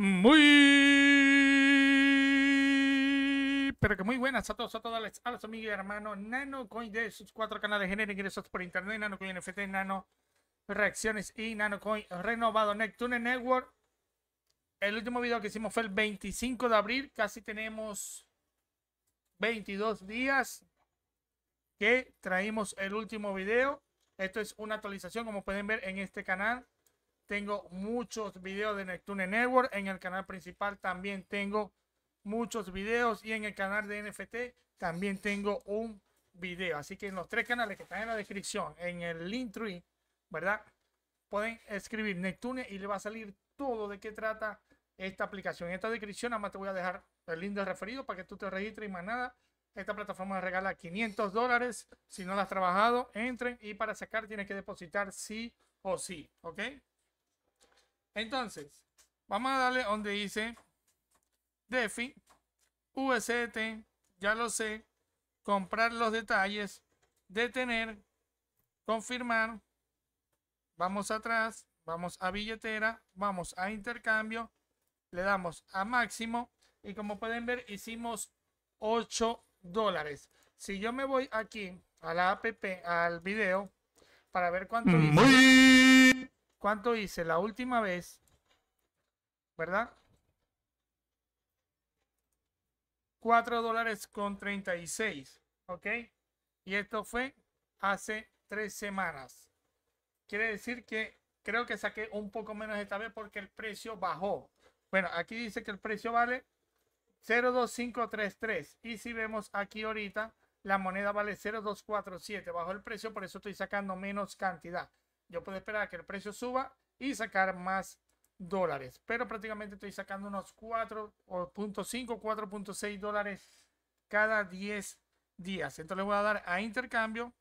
Muy, pero que muy buenas a todos, a todas las, a los amigos y hermanos. nano coin de sus cuatro canales generen ingresos por internet, nano coin NFT, Nano Reacciones y nano coin Renovado Neptune Network. El último video que hicimos fue el 25 de abril, casi tenemos 22 días que traímos el último video. Esto es una actualización, como pueden ver en este canal. Tengo muchos videos de Neptune Network. En el canal principal también tengo muchos videos. Y en el canal de NFT también tengo un video. Así que en los tres canales que están en la descripción, en el link tree, ¿verdad? Pueden escribir Neptune y le va a salir todo de qué trata esta aplicación. En esta descripción, nada te voy a dejar el link de referido para que tú te registres y más nada. Esta plataforma regala 500 dólares. Si no la has trabajado, entren y para sacar tienes que depositar sí o sí. ¿Ok? Entonces, vamos a darle donde dice defi vct, ya lo sé, comprar los detalles, detener, confirmar, vamos atrás, vamos a billetera, vamos a intercambio, le damos a máximo y como pueden ver hicimos 8 dólares. Si yo me voy aquí a la app, al video, para ver cuánto... Mm, muy cuánto hice la última vez, ¿verdad? 4 dólares con 36, ¿ok? Y esto fue hace tres semanas. Quiere decir que creo que saqué un poco menos esta vez porque el precio bajó. Bueno, aquí dice que el precio vale 02533 y si vemos aquí ahorita, la moneda vale 0,247. Bajó el precio, por eso estoy sacando menos cantidad yo puedo esperar a que el precio suba y sacar más dólares. Pero prácticamente estoy sacando unos 4.5, 4.6 dólares cada 10 días. Entonces le voy a dar a intercambio,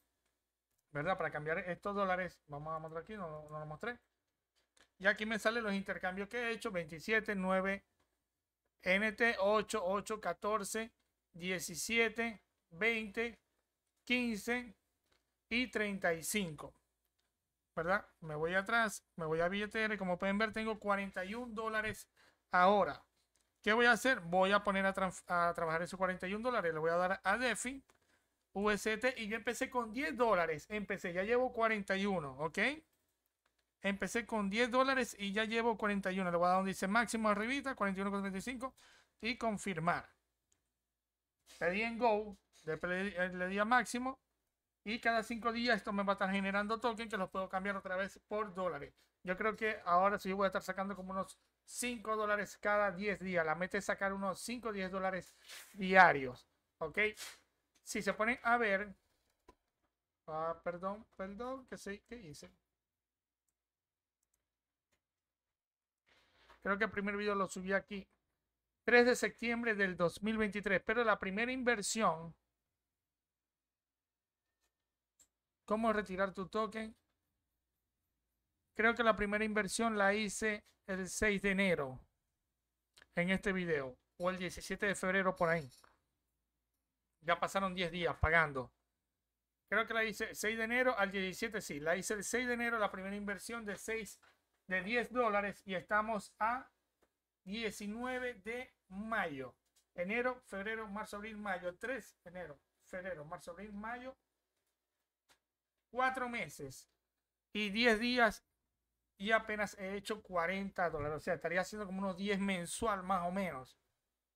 ¿verdad? Para cambiar estos dólares. Vamos a mostrar aquí, no, lo mostré. Y aquí me salen los intercambios que he hecho. 27, 9, NT, 8, 8, 14, 17, 20, 15 y 35. ¿verdad? Me voy atrás, me voy a billeter y como pueden ver tengo 41 dólares ahora. ¿Qué voy a hacer? Voy a poner a, trabajar esos 41 dólares, le voy a dar a DeFi, UST y yo empecé con 10 dólares, empecé, ya llevo 41, ¿ok? Empecé con 10 dólares y ya llevo 41. Le voy a dar donde dice máximo arribita, 41,35 y confirmar. Le en go, le, le di a máximo y cada cinco días esto me va a estar generando token que los puedo cambiar otra vez por dólares. Yo creo que ahora sí voy a estar sacando como unos cinco dólares cada 10 días. La meta es sacar unos 5 o 10 dólares diarios. ¿Ok? Si se ponen a ver... Ah, perdón, perdón, que sé que hice. Creo que el primer video lo subí aquí. 3 de septiembre del 2023. Pero la primera inversión ¿Cómo retirar tu token? Creo que la primera inversión la hice el 6 de enero en este video o el 17 de febrero por ahí. Ya pasaron 10 días pagando. Creo que la hice 6 de enero al 17, sí. La hice el 6 de enero, la primera inversión de 6 de 10 dólares y estamos a 19 de mayo. Enero, febrero, marzo, abril, mayo. 3 de enero, febrero, marzo, abril, mayo cuatro meses y 10 días y apenas he hecho 40 dólares. O sea, estaría haciendo como unos 10 mensual más o menos.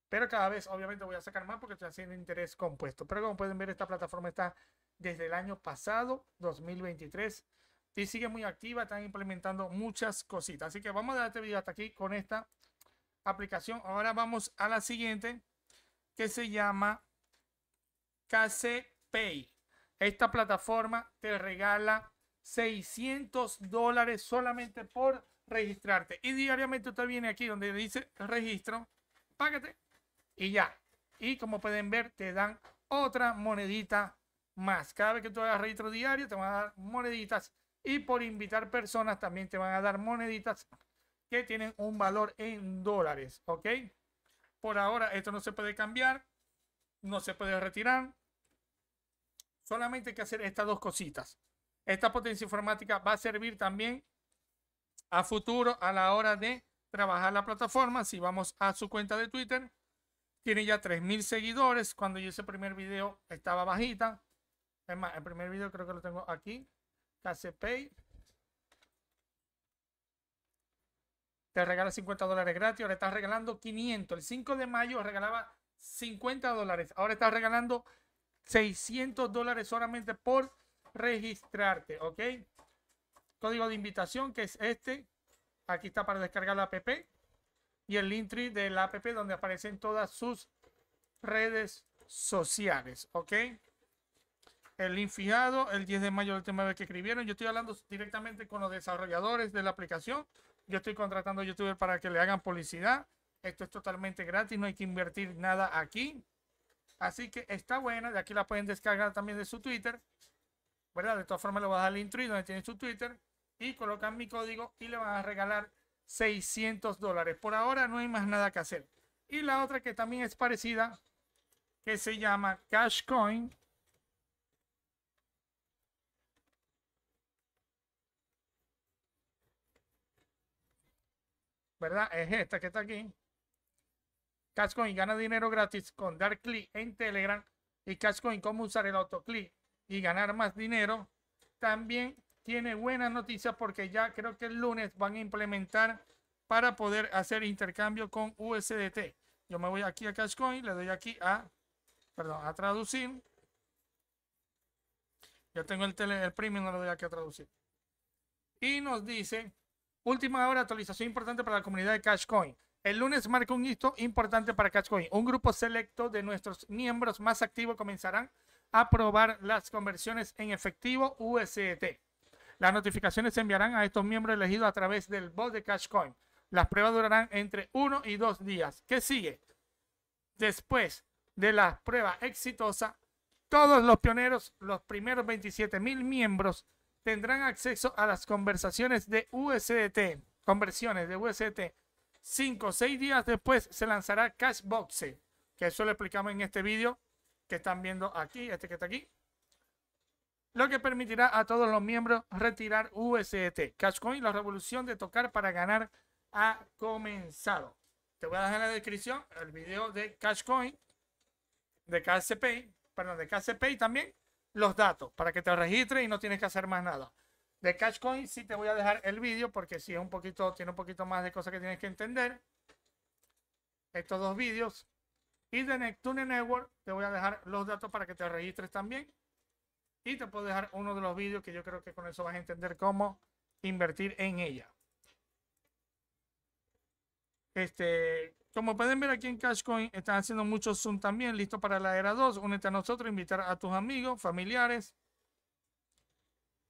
Pero cada vez, obviamente, voy a sacar más porque estoy haciendo interés compuesto. Pero como pueden ver, esta plataforma está desde el año pasado, 2023. Y sigue muy activa, están implementando muchas cositas. Así que vamos a dar este video hasta aquí con esta aplicación. Ahora vamos a la siguiente que se llama KC esta plataforma te regala 600 dólares solamente por registrarte. Y diariamente usted viene aquí donde dice registro, págate y ya. Y como pueden ver, te dan otra monedita más. Cada vez que tú hagas registro diario, te van a dar moneditas. Y por invitar personas, también te van a dar moneditas que tienen un valor en dólares. ¿Ok? Por ahora, esto no se puede cambiar. No se puede retirar. Solamente hay que hacer estas dos cositas. Esta potencia informática va a servir también a futuro a la hora de trabajar la plataforma. Si vamos a su cuenta de Twitter, tiene ya 3.000 seguidores. Cuando yo hice primer video estaba bajita. Es más, el primer video creo que lo tengo aquí. pay. Te regala 50 dólares gratis. Ahora estás regalando 500. El 5 de mayo regalaba 50 dólares. Ahora estás regalando 600 dólares solamente por registrarte, ¿ok? Código de invitación que es este. Aquí está para descargar la app y el link tree de la app donde aparecen todas sus redes sociales, ¿ok? El link fijado, el 10 de mayo del tema de que escribieron. Yo estoy hablando directamente con los desarrolladores de la aplicación. Yo estoy contratando a YouTuber para que le hagan publicidad. Esto es totalmente gratis, no hay que invertir nada aquí. Así que está buena. De aquí la pueden descargar también de su Twitter. ¿Verdad? De todas formas, le voy a dar el intro donde tiene su Twitter. Y colocan mi código y le van a regalar 600 dólares. Por ahora no hay más nada que hacer. Y la otra que también es parecida, que se llama Coin. ¿Verdad? Es esta que está aquí. Cashcoin gana dinero gratis con dar clic en Telegram y Cashcoin cómo usar el autoclick y ganar más dinero. También tiene buenas noticias porque ya creo que el lunes van a implementar para poder hacer intercambio con USDT. Yo me voy aquí a Cashcoin, le doy aquí a, perdón, a traducir. Yo tengo el, tele, el premium, no lo doy aquí a traducir. Y nos dice, última hora, actualización importante para la comunidad de Cashcoin. El lunes marca un hito importante para CashCoin. Un grupo selecto de nuestros miembros más activos comenzarán a probar las conversiones en efectivo USDT. Las notificaciones se enviarán a estos miembros elegidos a través del bot de CashCoin. Las pruebas durarán entre uno y dos días. ¿Qué sigue? Después de la prueba exitosa, todos los pioneros, los primeros 27 mil miembros, tendrán acceso a las conversaciones de USDT, conversiones de USDT 5 o 6 días después se lanzará Cashbox, que eso lo explicamos en este vídeo que están viendo aquí, este que está aquí. Lo que permitirá a todos los miembros retirar USDT. Cashcoin, la revolución de tocar para ganar ha comenzado. Te voy a dejar en la descripción el video de Cashcoin, de KCP, perdón, de KCP y también los datos para que te registres y no tienes que hacer más nada. De Cashcoin sí te voy a dejar el vídeo porque sí es un poquito, tiene un poquito más de cosas que tienes que entender. Estos dos vídeos. Y de Neptune Network te voy a dejar los datos para que te registres también. Y te puedo dejar uno de los vídeos que yo creo que con eso vas a entender cómo invertir en ella. Este, como pueden ver aquí en Cashcoin, están haciendo mucho Zoom también, listo para la era 2. Únete a nosotros, invitar a tus amigos, familiares,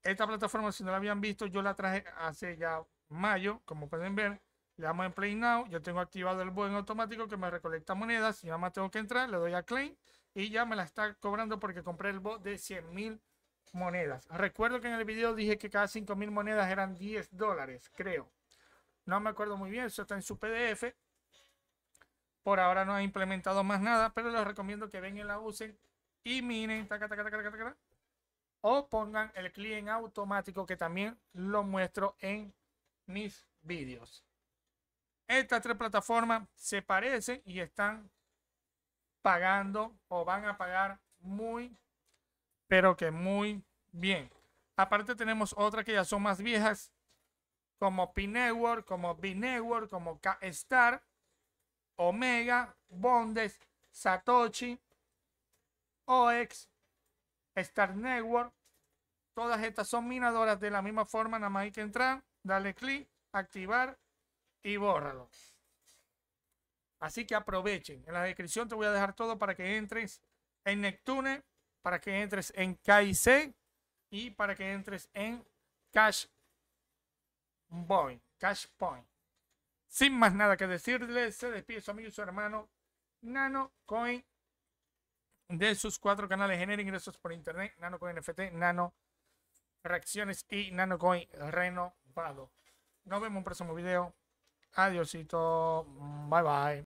esta plataforma, si no la habían visto, yo la traje hace ya mayo, como pueden ver. Le damos en Play Now. Yo tengo activado el buen automático que me recolecta monedas. Y nada más tengo que entrar, le doy a Claim y ya me la está cobrando porque compré el bot de 100 mil monedas. Recuerdo que en el video dije que cada 5,000 mil monedas eran 10 dólares, creo. No me acuerdo muy bien, eso está en su PDF. Por ahora no ha implementado más nada, pero les recomiendo que vengan, la usen y miren o pongan el cliente automático que también lo muestro en mis vídeos. Estas tres plataformas se parecen y están pagando o van a pagar muy, pero que muy bien. Aparte tenemos otras que ya son más viejas, como P-Network, como B-Network, como K-Star, Omega, Bondes, Satoshi, OX, Star Network. Todas estas son minadoras de la misma forma, nada más hay que entrar, darle clic, activar y bórralo. Así que aprovechen. En la descripción te voy a dejar todo para que entres en Neptune, para que entres en KIC y para que entres en Cash Boy. Cash Point. Sin más nada que decirles, se despide su amigo y su hermano Nano Coin de sus cuatro canales genera ingresos por internet, NanoCoin NFT, Nano Reacciones y NanoCoin Renovado. Nos vemos en un próximo video. Adiósito. Bye bye.